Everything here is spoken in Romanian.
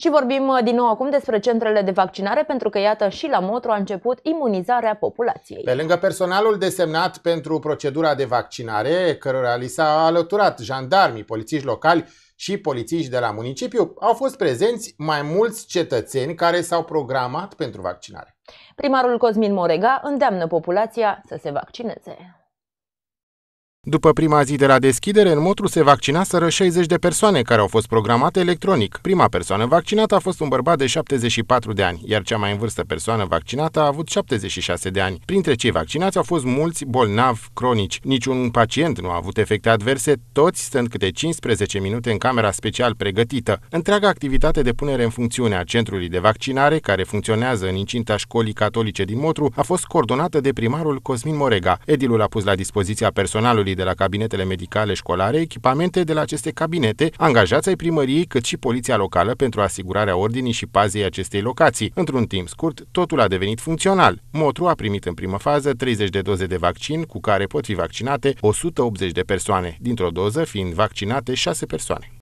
Și vorbim uh, din nou acum despre centrele de vaccinare, pentru că iată și la Motru a început imunizarea populației. Pe lângă personalul desemnat pentru procedura de vaccinare, cărora li s-a alăturat jandarmii, polițiști locali și polițiști de la municipiu, au fost prezenți mai mulți cetățeni care s-au programat pentru vaccinare. Primarul Cosmin Morega îndeamnă populația să se vaccineze. După prima zi de la deschidere, în Motru se vaccinaseră 60 de persoane care au fost programate electronic. Prima persoană vaccinată a fost un bărbat de 74 de ani, iar cea mai în vârstă persoană vaccinată a avut 76 de ani. Printre cei vaccinați au fost mulți bolnavi cronici. Niciun pacient nu a avut efecte adverse, toți stând câte 15 minute în camera special pregătită. Întreaga activitate de punere în funcțiune a centrului de vaccinare, care funcționează în incinta școlii catolice din Motru, a fost coordonată de primarul Cosmin Morega. Edilul a pus la dispoziția personalului de la cabinetele medicale școlare echipamente de la aceste cabinete, angajați ai primăriei cât și poliția locală pentru asigurarea ordinii și pazei acestei locații. Într-un timp scurt, totul a devenit funcțional. Motru a primit în primă fază 30 de doze de vaccin, cu care pot fi vaccinate 180 de persoane, dintr-o doză fiind vaccinate 6 persoane.